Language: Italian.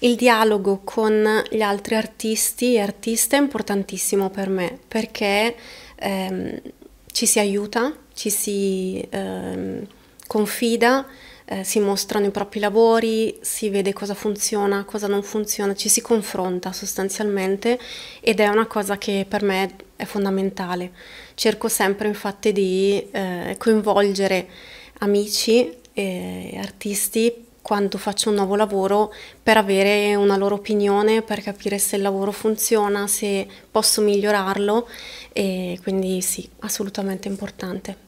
Il dialogo con gli altri artisti e artiste è importantissimo per me perché ehm, ci si aiuta, ci si ehm, confida, eh, si mostrano i propri lavori, si vede cosa funziona, cosa non funziona, ci si confronta sostanzialmente ed è una cosa che per me è fondamentale. Cerco sempre infatti di eh, coinvolgere amici e artisti quando faccio un nuovo lavoro per avere una loro opinione, per capire se il lavoro funziona, se posso migliorarlo e quindi sì, assolutamente importante.